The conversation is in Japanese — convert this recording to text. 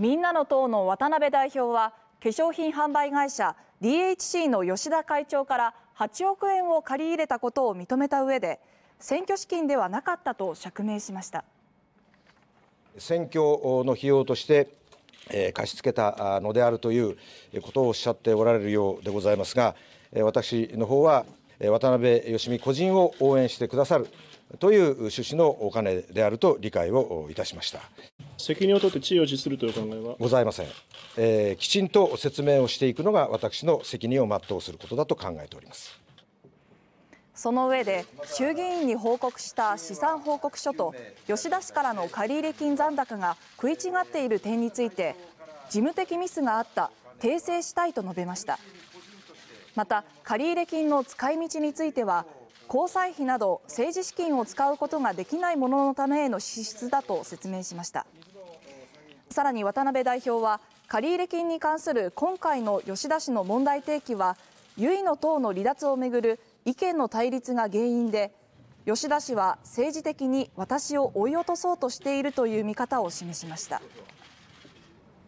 みんなの党の渡辺代表は化粧品販売会社 DHC の吉田会長から8億円を借り入れたことを認めた上で選挙資金ではなかったと釈明しました選挙の費用として貸し付けたのであるということをおっしゃっておられるようでございますが私の方は渡辺芳美個人を応援してくださるという趣旨のお金であると理解をいたしました。責任を取って地位を辞するという考えはございません、えー、きちんと説明をしていくのが私の責任を全うすることだと考えておりますその上で衆議院に報告した資産報告書と吉田氏からの借入金残高が食い違っている点について事務的ミスがあった訂正したいと述べましたまた借入金の使い道については交際費など政治資金を使うことができないもののためへの支出だと説明しました。さらに渡辺代表は借入金に関する今回の吉田氏の問題提起は唯の党の離脱を巡る意見の対立が原因で吉田氏は政治的に私を追い落とそうとしているという見方を示しました。